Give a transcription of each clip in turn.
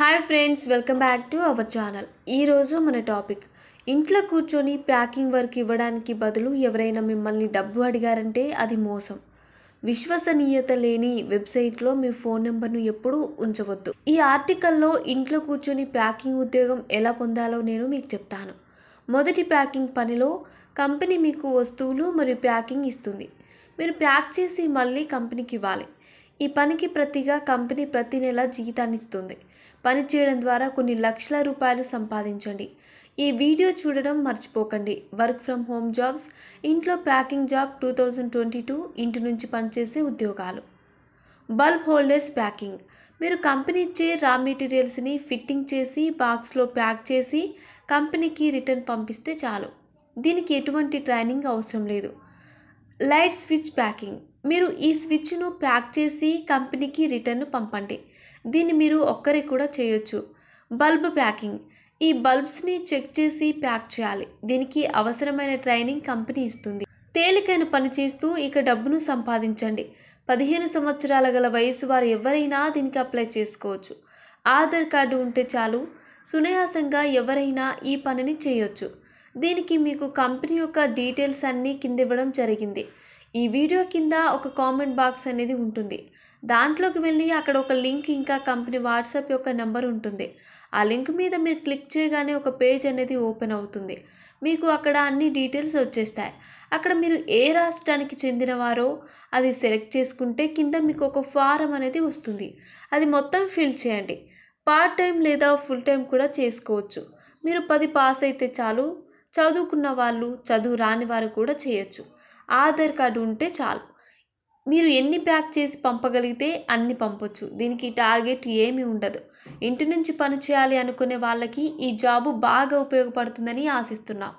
hi friends welcome back to our channel ఈరోజు మన topic ఇంట్లో కూర్చొని ప్యాకింగ్ వర్క్ ఇవ్వడానికి బదులు ఎవరైనా మిమ్మల్ని డబ్బు అడిగారంటే అది మోసం విశ్వసనీయత లేని వెబ్సైట్లో మీ ఫోన్ నెంబర్ను ఎప్పుడూ ఉంచవద్దు ఈ ఆర్టికల్లో ఇంట్లో కూర్చొని ప్యాకింగ్ ఉద్యోగం ఎలా పొందాలో నేను మీకు చెప్తాను మొదటి ప్యాకింగ్ పనిలో కంపెనీ మీకు వస్తువులు మరియు ప్యాకింగ్ ఇస్తుంది మీరు ప్యాక్ చేసి మళ్ళీ కంపెనీకి ఇవ్వాలి ఈ పనికి ప్రతిగా కంపెనీ ప్రతి నెల జీతాన్ని ఇస్తుంది పని చేయడం ద్వారా కొన్ని లక్షల రూపాయలు సంపాదించండి ఈ వీడియో చూడడం మర్చిపోకండి వర్క్ ఫ్రమ్ హోమ్ జాబ్స్ ఇంట్లో packing job two thousand twenty two ఇంటి నుంచి పనిచేసే ఉద్యోగాలు బల్బ్ హోల్డర్స్ ప్యాకింగ్ మీరు కంపెనీ ఇచ్చే రా మెటీరియల్స్ని ఫిట్టింగ్ చేసి బాక్స్లో ప్యాక్ చేసి కంపెనీకి రిటర్న్ పంపిస్తే చాలు దీనికి ఎటువంటి ట్రైనింగ్ అవసరం లేదు లైట్ స్విచ్ ప్యాకింగ్ మీరు ఈ స్విచ్ను ప్యాక్ చేసి కంపెనీకి రిటర్న్ పంపండి దీన్ని మీరు ఒక్కరే కూడా చేయొచ్చు బల్బ్ ప్యాకింగ్ ఈ బల్బ్స్ని చెక్ చేసి ప్యాక్ చేయాలి దీనికి అవసరమైన ట్రైనింగ్ కంపెనీ ఇస్తుంది తేలికైన పని చేస్తూ ఇక డబ్బును సంపాదించండి పదిహేను సంవత్సరాల గల వయసు వారు ఎవరైనా దీనికి అప్లై చేసుకోవచ్చు ఆధార్ కార్డు ఉంటే చాలు సునాయాసంగా ఎవరైనా ఈ పనిని చేయొచ్చు దీనికి మీకు కంపెనీ యొక్క డీటెయిల్స్ అన్నీ కింద ఇవ్వడం జరిగింది ఈ వీడియో కింద ఒక కామెంట్ బాక్స్ అనేది ఉంటుంది దాంట్లోకి వెళ్ళి అక్కడ ఒక లింక్ ఇంకా కంపెనీ వాట్సాప్ యొక్క నెంబర్ ఉంటుంది ఆ లింక్ మీద మీరు క్లిక్ చేయగానే ఒక పేజ్ అనేది ఓపెన్ అవుతుంది మీకు అక్కడ అన్ని డీటెయిల్స్ వచ్చేస్తాయి అక్కడ మీరు ఏ రాష్ట్రానికి చెందినవారో అది సెలెక్ట్ చేసుకుంటే కింద మీకు ఒక ఫారం అనేది వస్తుంది అది మొత్తం ఫిల్ చేయండి పార్ట్ టైం లేదా ఫుల్ టైం కూడా చేసుకోవచ్చు మీరు పది పాస్ అయితే చాలు చదువుకున్న వాళ్ళు చదువు రాని వారు కూడా చేయొచ్చు ఆధార్ కార్డు ఉంటే చాలు మీరు ఎన్ని ప్యాక్ చేసి పంపగలిగితే అన్ని పంపొచ్చు దీనికి టార్గెట్ ఏమీ ఉండదు ఇంటి నుంచి పని చేయాలి అనుకునే వాళ్ళకి ఈ జాబు బాగా ఉపయోగపడుతుందని ఆశిస్తున్నాం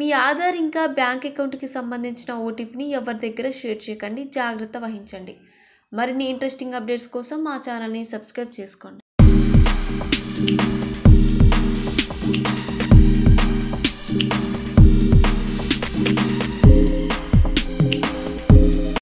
మీ ఆధార్ ఇంకా బ్యాంక్ అకౌంట్కి సంబంధించిన ఓటీపీని ఎవరి దగ్గర షేర్ చేయకండి జాగ్రత్త వహించండి మరిన్ని ఇంట్రెస్టింగ్ అప్డేట్స్ కోసం మా ఛానల్ని సబ్స్క్రైబ్ చేసుకోండి